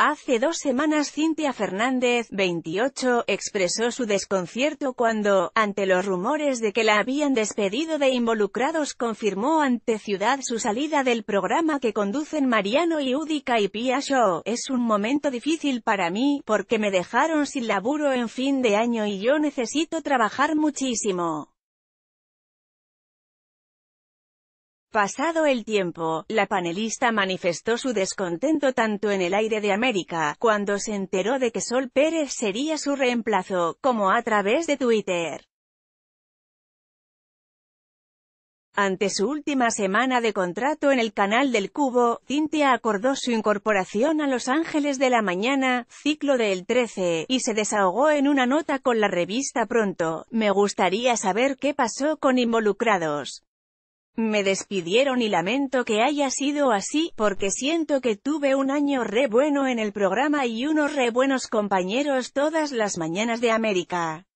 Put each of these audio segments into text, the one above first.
Hace dos semanas Cintia Fernández, 28, expresó su desconcierto cuando, ante los rumores de que la habían despedido de involucrados confirmó ante Ciudad su salida del programa que conducen Mariano y Udica y Pia Show. Es un momento difícil para mí, porque me dejaron sin laburo en fin de año y yo necesito trabajar muchísimo. Pasado el tiempo, la panelista manifestó su descontento tanto en el aire de América, cuando se enteró de que Sol Pérez sería su reemplazo, como a través de Twitter. Ante su última semana de contrato en el canal del Cubo, Cintia acordó su incorporación a Los Ángeles de la Mañana, ciclo del 13, y se desahogó en una nota con la revista Pronto. Me gustaría saber qué pasó con involucrados. Me despidieron y lamento que haya sido así, porque siento que tuve un año re bueno en el programa y unos re buenos compañeros todas las mañanas de América.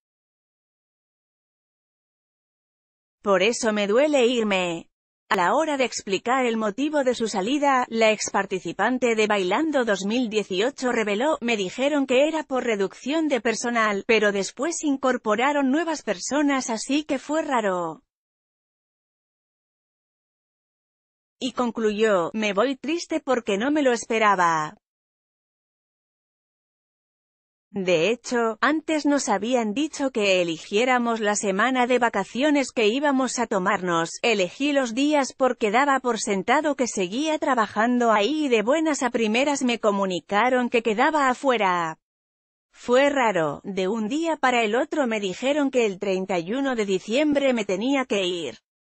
Por eso me duele irme. A la hora de explicar el motivo de su salida, la ex participante de Bailando 2018 reveló, me dijeron que era por reducción de personal, pero después incorporaron nuevas personas así que fue raro. y concluyó, me voy triste porque no me lo esperaba. De hecho, antes nos habían dicho que eligiéramos la semana de vacaciones que íbamos a tomarnos, elegí los días porque daba por sentado que seguía trabajando ahí y de buenas a primeras me comunicaron que quedaba afuera. Fue raro, de un día para el otro me dijeron que el 31 de diciembre me tenía que ir.